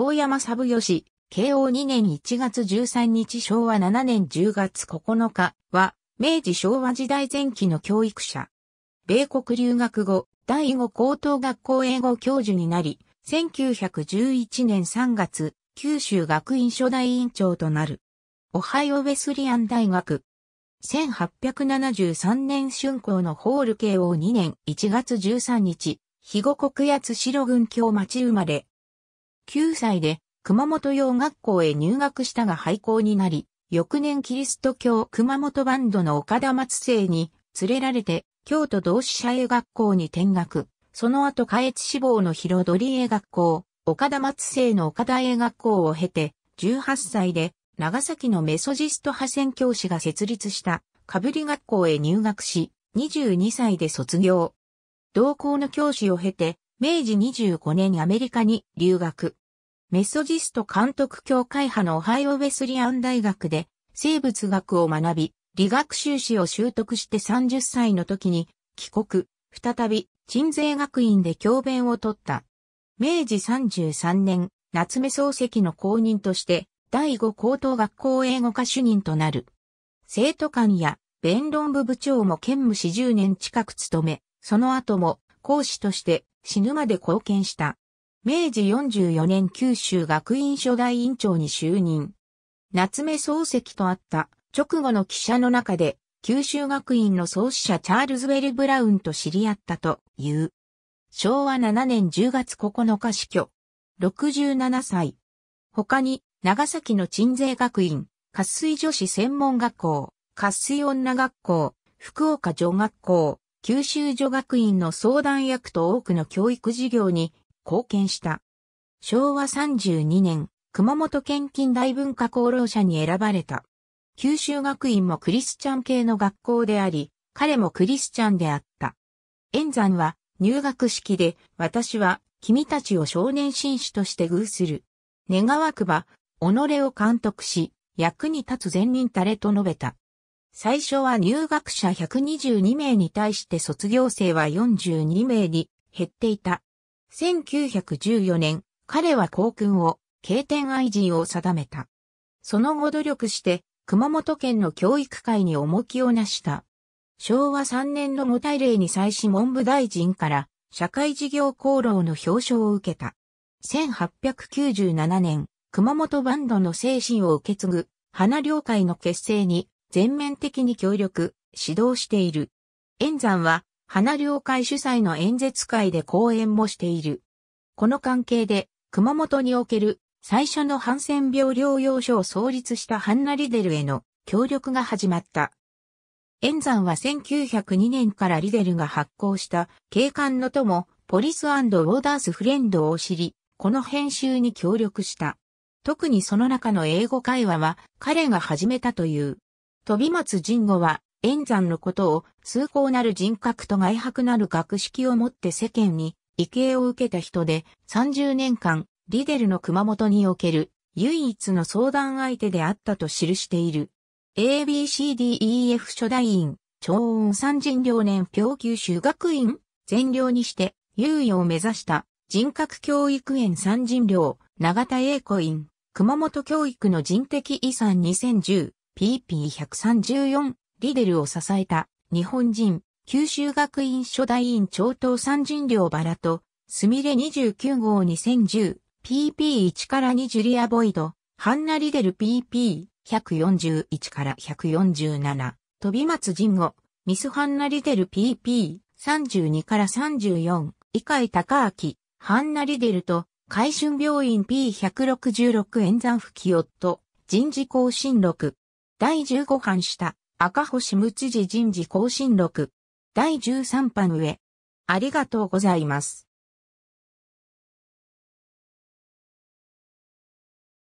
遠山三義、慶応2年1月13日昭和7年10月9日は、明治昭和時代前期の教育者。米国留学後、第5高等学校英語教授になり、1911年3月、九州学院初代院長となる。オハイオウェスリアン大学。1873年春光のホール慶応2年1月13日、肥後国八代郡京町生まれ、9歳で熊本洋学校へ入学したが廃校になり、翌年キリスト教熊本バンドの岡田松生に連れられて京都同志社英学校に転学。その後下越志望の広取英学校、岡田松生の岡田英学校を経て、18歳で長崎のメソジスト派遣教師が設立したかぶり学校へ入学し、22歳で卒業。同校の教師を経て、明治25年アメリカに留学。メソジスト監督協会派のオハイオウェスリアン大学で生物学を学び、理学修士を習得して30歳の時に帰国、再び鎮税学院で教鞭を取った。明治33年、夏目漱石の公認として第五高等学校英語科主任となる。生徒官や弁論部部長も兼務し10年近く務め、その後も講師として死ぬまで貢献した。明治44年九州学院初代院長に就任。夏目漱石と会った直後の記者の中で、九州学院の創始者チャールズ・ウェル・ブラウンと知り合ったという。昭和7年10月9日死去。67歳。他に、長崎の鎮税学院、滑水女子専門学校、滑水女学校、福岡女学校、九州女学院の相談役と多くの教育事業に貢献した。昭和32年、熊本県近代文化功労者に選ばれた。九州学院もクリスチャン系の学校であり、彼もクリスチャンであった。演山は入学式で、私は君たちを少年紳士として偶する。願わくば、己を監督し、役に立つ善人たれと述べた。最初は入学者122名に対して卒業生は42名に減っていた。1914年、彼は校訓を、経典愛人を定めた。その後努力して、熊本県の教育界に重きをなした。昭和3年の母体令に際し文部大臣から社会事業功労の表彰を受けた。1897年、熊本バンドの精神を受け継ぐ、花領会の結成に全面的に協力、指導している。演山は、花了解主催の演説会で講演もしている。この関係で、熊本における最初のハンセン病療養所を創立したハンナ・リデルへの協力が始まった。演山は1902年からリデルが発行した警官の友、ポリスウォーダースフレンドを知り、この編集に協力した。特にその中の英語会話は彼が始めたという。飛松神吾は、演山のことを、崇高なる人格と外迫なる学識を持って世間に、異形を受けた人で、30年間、リデルの熊本における、唯一の相談相手であったと記している。ABCDEF 初代院、超音三人両年表級修学院、全寮にして、優位を目指した、人格教育園三人寮、長田英子院、熊本教育の人的遺産2010、PP134 リデルを支えた日本人九州学院初代院長東三人寮バラとスミレ29号 2010PP1 から2ジュリア・ボイドハンナ・リデル PP141 から147飛び松神後、ミス・ハンナ・リデル PP32 から34カ海高明ハンナ・リデルと海春病院 P166 演算不記夫人事更新録第15版下、赤星無知事人事更新録。第13版上。ありがとうございます。